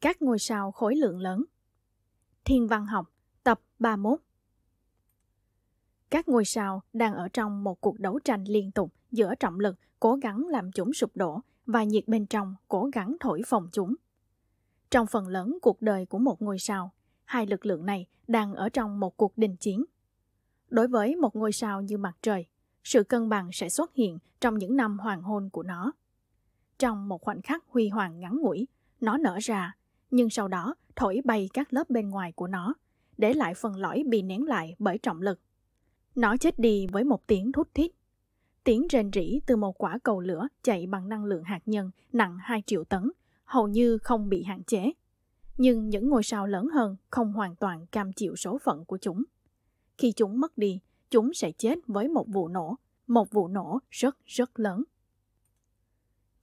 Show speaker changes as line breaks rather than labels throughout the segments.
Các ngôi sao khối lượng lớn Thiên văn học tập 31 Các ngôi sao đang ở trong một cuộc đấu tranh liên tục giữa trọng lực cố gắng làm chúng sụp đổ và nhiệt bên trong cố gắng thổi phồng chúng. Trong phần lớn cuộc đời của một ngôi sao, hai lực lượng này đang ở trong một cuộc đình chiến. Đối với một ngôi sao như mặt trời, sự cân bằng sẽ xuất hiện trong những năm hoàng hôn của nó. Trong một khoảnh khắc huy hoàng ngắn ngủi, nó nở ra, nhưng sau đó thổi bay các lớp bên ngoài của nó, để lại phần lõi bị nén lại bởi trọng lực. Nó chết đi với một tiếng thút thít. Tiếng rền rỉ từ một quả cầu lửa chạy bằng năng lượng hạt nhân nặng 2 triệu tấn, hầu như không bị hạn chế. Nhưng những ngôi sao lớn hơn không hoàn toàn cam chịu số phận của chúng. Khi chúng mất đi, chúng sẽ chết với một vụ nổ, một vụ nổ rất rất lớn.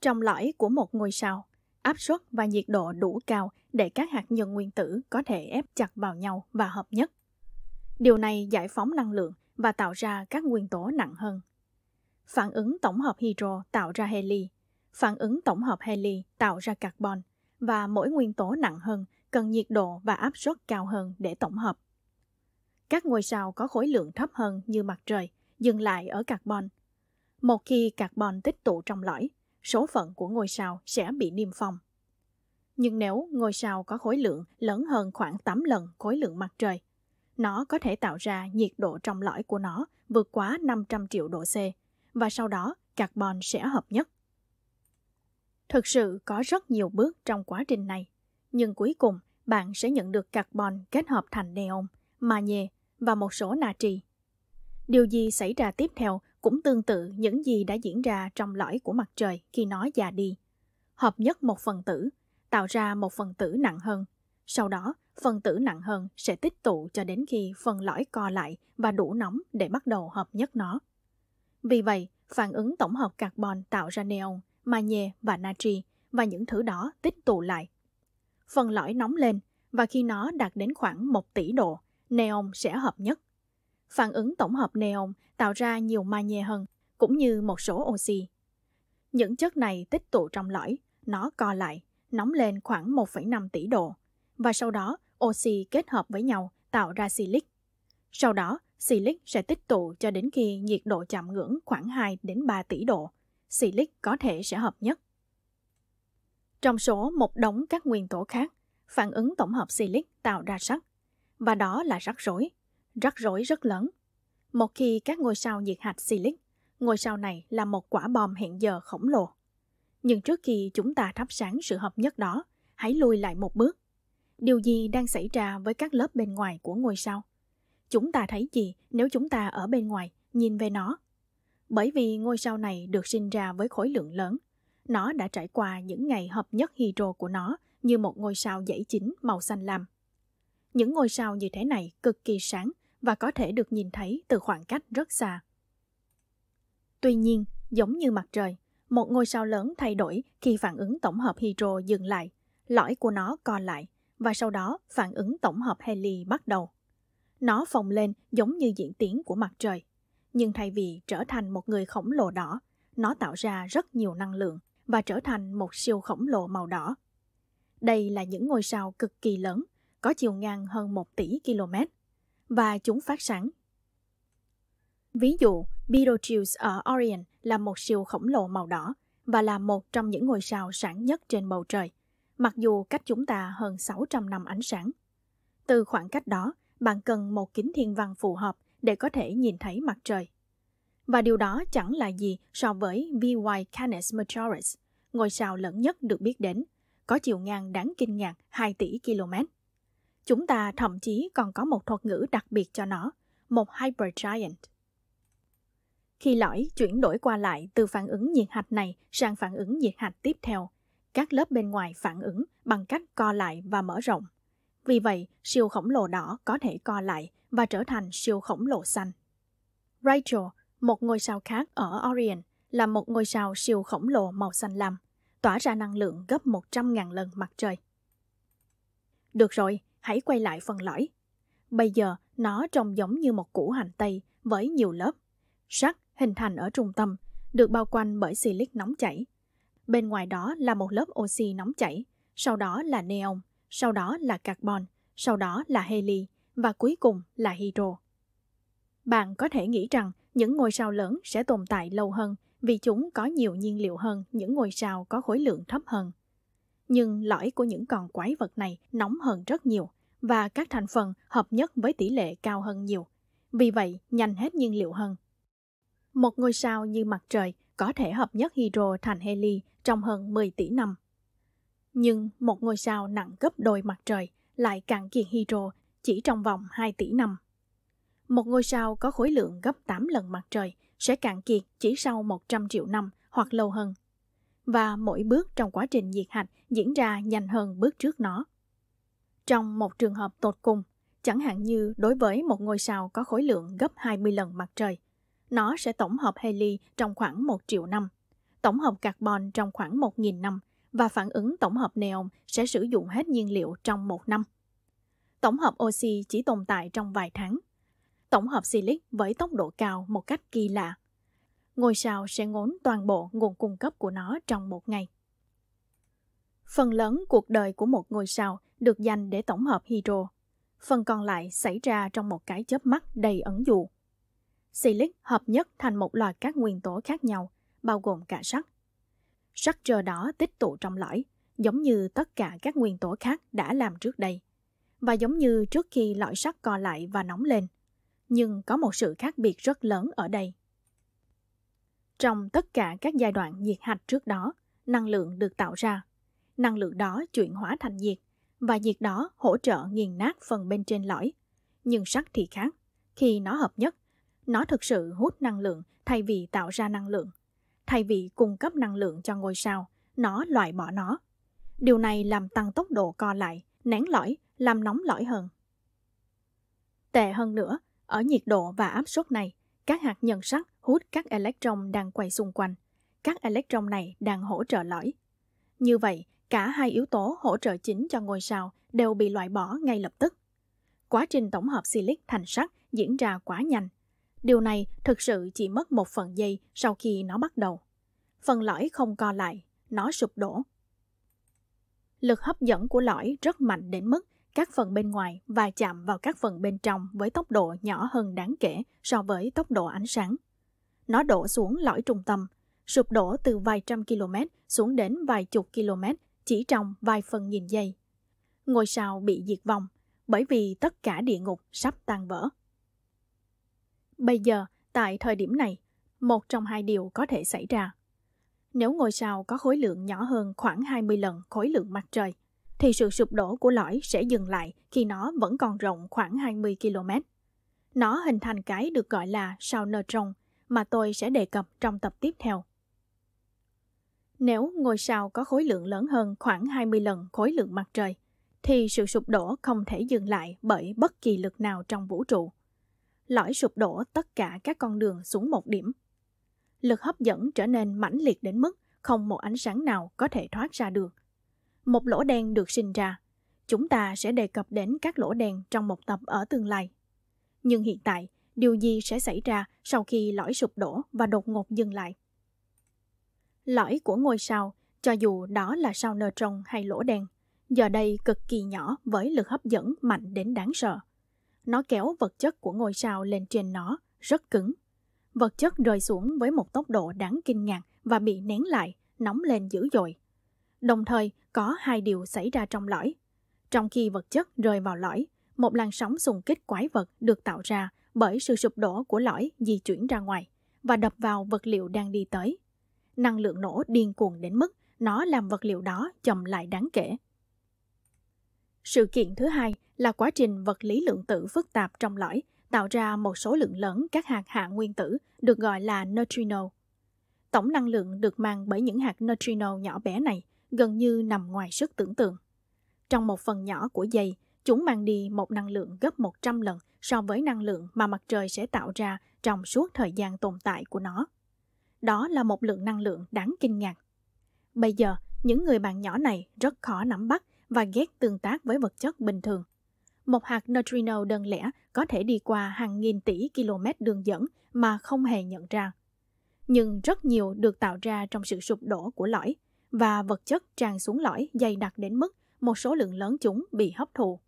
Trong lõi của một ngôi sao, áp suất và nhiệt độ đủ cao để các hạt nhân nguyên tử có thể ép chặt vào nhau và hợp nhất. Điều này giải phóng năng lượng và tạo ra các nguyên tố nặng hơn. Phản ứng tổng hợp hydro tạo ra heli, phản ứng tổng hợp heli tạo ra carbon và mỗi nguyên tố nặng hơn cần nhiệt độ và áp suất cao hơn để tổng hợp. Các ngôi sao có khối lượng thấp hơn như mặt trời dừng lại ở carbon. Một khi carbon tích tụ trong lõi, số phận của ngôi sao sẽ bị niêm phong. Nhưng nếu ngôi sao có khối lượng lớn hơn khoảng 8 lần khối lượng mặt trời, nó có thể tạo ra nhiệt độ trong lõi của nó vượt quá 500 triệu độ C và sau đó carbon sẽ hợp nhất. Thực sự có rất nhiều bước trong quá trình này, nhưng cuối cùng bạn sẽ nhận được carbon kết hợp thành neon, magie và một số natri. Điều gì xảy ra tiếp theo cũng tương tự những gì đã diễn ra trong lõi của mặt trời khi nó già đi. Hợp nhất một phần tử, tạo ra một phần tử nặng hơn. Sau đó, phần tử nặng hơn sẽ tích tụ cho đến khi phần lõi co lại và đủ nóng để bắt đầu hợp nhất nó. Vì vậy, phản ứng tổng hợp carbon tạo ra neon, magie và natri và những thứ đó tích tụ lại. Phần lõi nóng lên và khi nó đạt đến khoảng 1 tỷ độ, neon sẽ hợp nhất Phản ứng tổng hợp neon tạo ra nhiều magie hơn, cũng như một số oxy. Những chất này tích tụ trong lõi, nó co lại, nóng lên khoảng 1,5 tỷ độ, và sau đó oxy kết hợp với nhau tạo ra silic. Sau đó, silic sẽ tích tụ cho đến khi nhiệt độ chạm ngưỡng khoảng 2 đến 3 tỷ độ. Silic có thể sẽ hợp nhất. Trong số một đống các nguyên tố khác, phản ứng tổng hợp silic tạo ra sắt, và đó là rắc rối rắc rối rất lớn. Một khi các ngôi sao nhiệt hạch Silic, ngôi sao này là một quả bom hẹn giờ khổng lồ. Nhưng trước khi chúng ta thắp sáng sự hợp nhất đó, hãy lùi lại một bước. Điều gì đang xảy ra với các lớp bên ngoài của ngôi sao? Chúng ta thấy gì nếu chúng ta ở bên ngoài nhìn về nó? Bởi vì ngôi sao này được sinh ra với khối lượng lớn, nó đã trải qua những ngày hợp nhất hydro của nó như một ngôi sao dãy chính màu xanh lam. Những ngôi sao như thế này cực kỳ sáng và có thể được nhìn thấy từ khoảng cách rất xa. Tuy nhiên, giống như mặt trời, một ngôi sao lớn thay đổi khi phản ứng tổng hợp hydro dừng lại, lõi của nó co lại và sau đó phản ứng tổng hợp heli bắt đầu. Nó phồng lên giống như diễn tiến của mặt trời, nhưng thay vì trở thành một người khổng lồ đỏ, nó tạo ra rất nhiều năng lượng và trở thành một siêu khổng lồ màu đỏ. Đây là những ngôi sao cực kỳ lớn, có chiều ngang hơn 1 tỷ km và chúng phát sáng. Ví dụ, Betelgeuse ở Orion là một siêu khổng lồ màu đỏ và là một trong những ngôi sao sáng nhất trên bầu trời, mặc dù cách chúng ta hơn 600 năm ánh sáng. Từ khoảng cách đó, bạn cần một kính thiên văn phù hợp để có thể nhìn thấy mặt trời. Và điều đó chẳng là gì so với VY Canis Majoris, ngôi sao lớn nhất được biết đến, có chiều ngang đáng kinh ngạc 2 tỷ km. Chúng ta thậm chí còn có một thuật ngữ đặc biệt cho nó, một hypergiant. Khi lõi chuyển đổi qua lại từ phản ứng nhiệt hạch này sang phản ứng nhiệt hạch tiếp theo, các lớp bên ngoài phản ứng bằng cách co lại và mở rộng. Vì vậy, siêu khổng lồ đỏ có thể co lại và trở thành siêu khổng lồ xanh. Rachel, một ngôi sao khác ở Orion, là một ngôi sao siêu khổng lồ màu xanh lam, tỏa ra năng lượng gấp 100.000 lần mặt trời. Được rồi, hãy quay lại phần lõi. Bây giờ, nó trông giống như một củ hành tây với nhiều lớp. Sắt hình thành ở trung tâm, được bao quanh bởi silic nóng chảy. Bên ngoài đó là một lớp oxy nóng chảy, sau đó là neon, sau đó là carbon, sau đó là heli và cuối cùng là hydro. Bạn có thể nghĩ rằng những ngôi sao lớn sẽ tồn tại lâu hơn vì chúng có nhiều nhiên liệu hơn những ngôi sao có khối lượng thấp hơn nhưng lõi của những con quái vật này nóng hơn rất nhiều và các thành phần hợp nhất với tỷ lệ cao hơn nhiều. Vì vậy, nhanh hết nhiên liệu hơn. Một ngôi sao như mặt trời có thể hợp nhất hydro thành heli trong hơn 10 tỷ năm. Nhưng một ngôi sao nặng gấp đôi mặt trời lại cạn kiệt hydro chỉ trong vòng 2 tỷ năm. Một ngôi sao có khối lượng gấp 8 lần mặt trời sẽ cạn kiệt chỉ sau 100 triệu năm hoặc lâu hơn và mỗi bước trong quá trình diệt hạch diễn ra nhanh hơn bước trước nó. Trong một trường hợp tột cùng, chẳng hạn như đối với một ngôi sao có khối lượng gấp 20 lần mặt trời, nó sẽ tổng hợp heli trong khoảng 1 triệu năm, tổng hợp carbon trong khoảng 1.000 năm và phản ứng tổng hợp neon sẽ sử dụng hết nhiên liệu trong một năm. Tổng hợp oxy chỉ tồn tại trong vài tháng. Tổng hợp silic với tốc độ cao một cách kỳ lạ ngôi sao sẽ ngốn toàn bộ nguồn cung cấp của nó trong một ngày. Phần lớn cuộc đời của một ngôi sao được dành để tổng hợp hydro. Phần còn lại xảy ra trong một cái chớp mắt đầy ẩn dụ. Silic hợp nhất thành một loạt các nguyên tố khác nhau, bao gồm cả sắt. Sắt trơ đó tích tụ trong lõi, giống như tất cả các nguyên tố khác đã làm trước đây. Và giống như trước khi lõi sắt co lại và nóng lên. Nhưng có một sự khác biệt rất lớn ở đây trong tất cả các giai đoạn diệt hạch trước đó, năng lượng được tạo ra. Năng lượng đó chuyển hóa thành nhiệt, và nhiệt đó hỗ trợ nghiền nát phần bên trên lõi. Nhưng sắt thì khác, khi nó hợp nhất, nó thực sự hút năng lượng thay vì tạo ra năng lượng. Thay vì cung cấp năng lượng cho ngôi sao, nó loại bỏ nó. Điều này làm tăng tốc độ co lại, nén lõi, làm nóng lõi hơn. Tệ hơn nữa, ở nhiệt độ và áp suất này, các hạt nhân sắt hút các electron đang quay xung quanh. Các electron này đang hỗ trợ lõi. Như vậy, cả hai yếu tố hỗ trợ chính cho ngôi sao đều bị loại bỏ ngay lập tức. Quá trình tổng hợp silic thành sắt diễn ra quá nhanh. Điều này thực sự chỉ mất một phần giây sau khi nó bắt đầu. Phần lõi không co lại, nó sụp đổ. Lực hấp dẫn của lõi rất mạnh đến mức các phần bên ngoài và chạm vào các phần bên trong với tốc độ nhỏ hơn đáng kể so với tốc độ ánh sáng. Nó đổ xuống lõi trung tâm, sụp đổ từ vài trăm km xuống đến vài chục km chỉ trong vài phần nghìn giây. Ngôi sao bị diệt vong bởi vì tất cả địa ngục sắp tan vỡ. Bây giờ, tại thời điểm này, một trong hai điều có thể xảy ra. Nếu ngôi sao có khối lượng nhỏ hơn khoảng 20 lần khối lượng mặt trời, thì sự sụp đổ của lõi sẽ dừng lại khi nó vẫn còn rộng khoảng 20 km. Nó hình thành cái được gọi là sao neutron, mà tôi sẽ đề cập trong tập tiếp theo. Nếu ngôi sao có khối lượng lớn hơn khoảng 20 lần khối lượng mặt trời, thì sự sụp đổ không thể dừng lại bởi bất kỳ lực nào trong vũ trụ. Lõi sụp đổ tất cả các con đường xuống một điểm. Lực hấp dẫn trở nên mãnh liệt đến mức không một ánh sáng nào có thể thoát ra được. Một lỗ đen được sinh ra. Chúng ta sẽ đề cập đến các lỗ đen trong một tập ở tương lai. Nhưng hiện tại, điều gì sẽ xảy ra sau khi lõi sụp đổ và đột ngột dừng lại. Lõi của ngôi sao, cho dù đó là sao nơ trong hay lỗ đen, giờ đây cực kỳ nhỏ với lực hấp dẫn mạnh đến đáng sợ. Nó kéo vật chất của ngôi sao lên trên nó, rất cứng. Vật chất rơi xuống với một tốc độ đáng kinh ngạc và bị nén lại, nóng lên dữ dội. Đồng thời, có hai điều xảy ra trong lõi. Trong khi vật chất rơi vào lõi, một làn sóng xung kích quái vật được tạo ra bởi sự sụp đổ của lõi di chuyển ra ngoài và đập vào vật liệu đang đi tới. Năng lượng nổ điên cuồng đến mức nó làm vật liệu đó chậm lại đáng kể. Sự kiện thứ hai là quá trình vật lý lượng tử phức tạp trong lõi tạo ra một số lượng lớn các hạt hạ nguyên tử được gọi là neutrino. Tổng năng lượng được mang bởi những hạt neutrino nhỏ bé này gần như nằm ngoài sức tưởng tượng. Trong một phần nhỏ của dây, chúng mang đi một năng lượng gấp 100 lần so với năng lượng mà mặt trời sẽ tạo ra trong suốt thời gian tồn tại của nó. Đó là một lượng năng lượng đáng kinh ngạc. Bây giờ, những người bạn nhỏ này rất khó nắm bắt và ghét tương tác với vật chất bình thường. Một hạt neutrino đơn lẻ có thể đi qua hàng nghìn tỷ km đường dẫn mà không hề nhận ra. Nhưng rất nhiều được tạo ra trong sự sụp đổ của lõi và vật chất tràn xuống lõi dày đặc đến mức một số lượng lớn chúng bị hấp thụ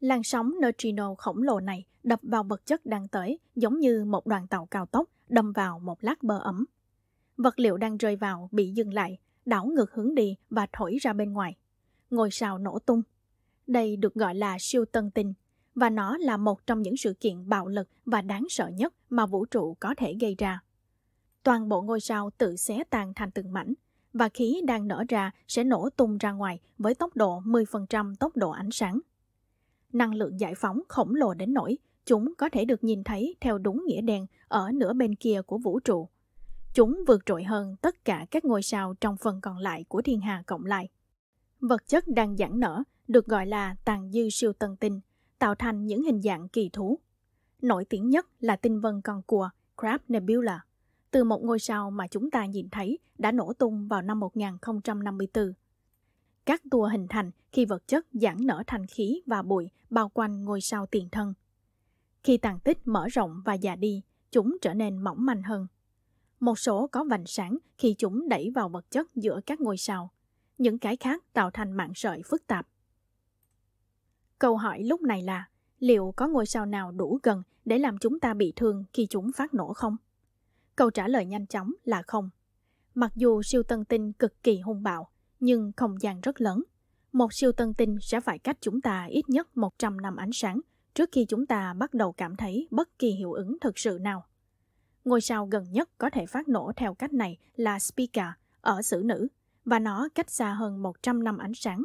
Làn sóng neutrino khổng lồ này đập vào vật chất đang tới giống như một đoàn tàu cao tốc đâm vào một lát bờ ẩm. Vật liệu đang rơi vào bị dừng lại, đảo ngược hướng đi và thổi ra bên ngoài. Ngôi sao nổ tung. Đây được gọi là siêu tân tinh và nó là một trong những sự kiện bạo lực và đáng sợ nhất mà vũ trụ có thể gây ra. Toàn bộ ngôi sao tự xé tan thành từng mảnh và khí đang nở ra sẽ nổ tung ra ngoài với tốc độ 10% tốc độ ánh sáng năng lượng giải phóng khổng lồ đến nỗi chúng có thể được nhìn thấy theo đúng nghĩa đen ở nửa bên kia của vũ trụ. Chúng vượt trội hơn tất cả các ngôi sao trong phần còn lại của thiên hà cộng lại. Vật chất đang giãn nở được gọi là tàn dư siêu tân tinh, tạo thành những hình dạng kỳ thú. Nổi tiếng nhất là tinh vân con cùa Crab Nebula, từ một ngôi sao mà chúng ta nhìn thấy đã nổ tung vào năm 1054. Các tua hình thành khi vật chất giãn nở thành khí và bụi bao quanh ngôi sao tiền thân. Khi tàn tích mở rộng và già đi, chúng trở nên mỏng manh hơn. Một số có vành sáng khi chúng đẩy vào vật chất giữa các ngôi sao. Những cái khác tạo thành mạng sợi phức tạp. Câu hỏi lúc này là, liệu có ngôi sao nào đủ gần để làm chúng ta bị thương khi chúng phát nổ không? Câu trả lời nhanh chóng là không. Mặc dù siêu tân tinh cực kỳ hung bạo, nhưng không gian rất lớn. Một siêu tân tinh sẽ phải cách chúng ta ít nhất 100 năm ánh sáng trước khi chúng ta bắt đầu cảm thấy bất kỳ hiệu ứng thực sự nào. Ngôi sao gần nhất có thể phát nổ theo cách này là Spica ở xử nữ và nó cách xa hơn 100 năm ánh sáng.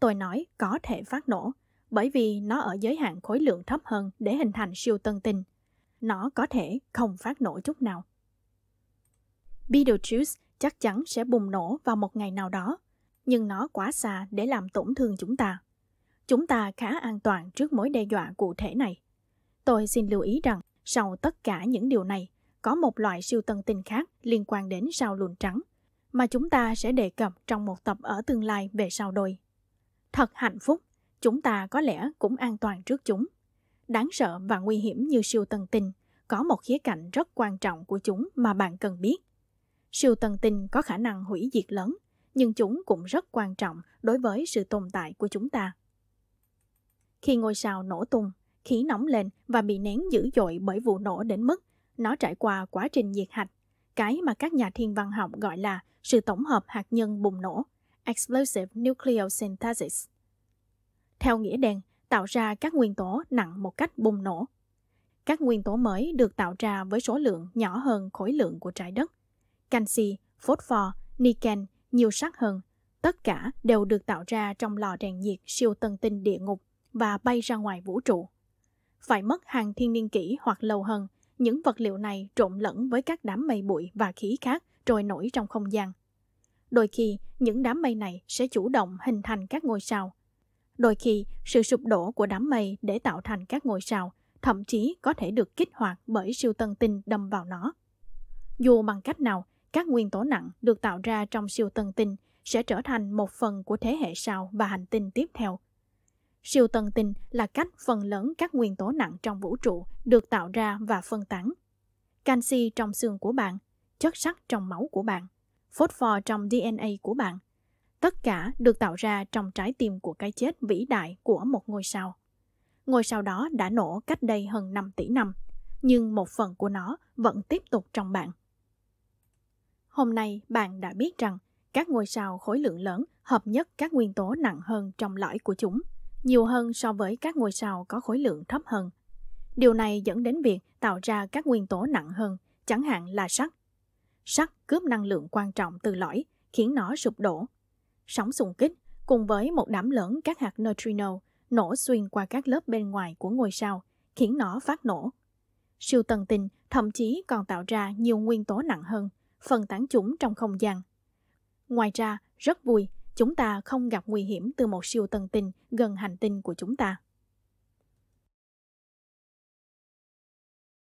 Tôi nói có thể phát nổ bởi vì nó ở giới hạn khối lượng thấp hơn để hình thành siêu tân tinh. Nó có thể không phát nổ chút nào. Beetlejuice chắc chắn sẽ bùng nổ vào một ngày nào đó nhưng nó quá xa để làm tổn thương chúng ta. Chúng ta khá an toàn trước mối đe dọa cụ thể này. Tôi xin lưu ý rằng, sau tất cả những điều này, có một loại siêu tân tinh khác liên quan đến sao lùn trắng, mà chúng ta sẽ đề cập trong một tập ở tương lai về sao đôi. Thật hạnh phúc, chúng ta có lẽ cũng an toàn trước chúng. Đáng sợ và nguy hiểm như siêu tân tinh, có một khía cạnh rất quan trọng của chúng mà bạn cần biết. Siêu tân tinh có khả năng hủy diệt lớn nhưng chúng cũng rất quan trọng đối với sự tồn tại của chúng ta. Khi ngôi sao nổ tung, khí nóng lên và bị nén dữ dội bởi vụ nổ đến mức nó trải qua quá trình nhiệt hạch, cái mà các nhà thiên văn học gọi là sự tổng hợp hạt nhân bùng nổ, explosive synthesis) Theo nghĩa đen, tạo ra các nguyên tố nặng một cách bùng nổ. Các nguyên tố mới được tạo ra với số lượng nhỏ hơn khối lượng của trái đất. Canxi, phốt pho, niken, nhiều sắc hơn, tất cả đều được tạo ra trong lò rèn nhiệt siêu tân tinh địa ngục và bay ra ngoài vũ trụ. Phải mất hàng thiên niên kỷ hoặc lâu hơn, những vật liệu này trộn lẫn với các đám mây bụi và khí khác trôi nổi trong không gian. Đôi khi, những đám mây này sẽ chủ động hình thành các ngôi sao. Đôi khi, sự sụp đổ của đám mây để tạo thành các ngôi sao thậm chí có thể được kích hoạt bởi siêu tân tinh đâm vào nó. Dù bằng cách nào, các nguyên tố nặng được tạo ra trong siêu tân tinh sẽ trở thành một phần của thế hệ sau và hành tinh tiếp theo. Siêu tân tinh là cách phần lớn các nguyên tố nặng trong vũ trụ được tạo ra và phân tán. Canxi trong xương của bạn, chất sắt trong máu của bạn, phốt pho trong DNA của bạn, tất cả được tạo ra trong trái tim của cái chết vĩ đại của một ngôi sao. Ngôi sao đó đã nổ cách đây hơn 5 tỷ năm, nhưng một phần của nó vẫn tiếp tục trong bạn. Hôm nay bạn đã biết rằng các ngôi sao khối lượng lớn hợp nhất các nguyên tố nặng hơn trong lõi của chúng, nhiều hơn so với các ngôi sao có khối lượng thấp hơn. Điều này dẫn đến việc tạo ra các nguyên tố nặng hơn, chẳng hạn là sắt. Sắt cướp năng lượng quan trọng từ lõi, khiến nó sụp đổ. Sóng xung kích cùng với một đám lớn các hạt neutrino nổ xuyên qua các lớp bên ngoài của ngôi sao, khiến nó phát nổ. Siêu tần tinh thậm chí còn tạo ra nhiều nguyên tố nặng hơn – phần tán chúng trong không gian. Ngoài ra, rất vui, chúng ta không gặp nguy hiểm từ một siêu tân tinh gần hành tinh của chúng ta.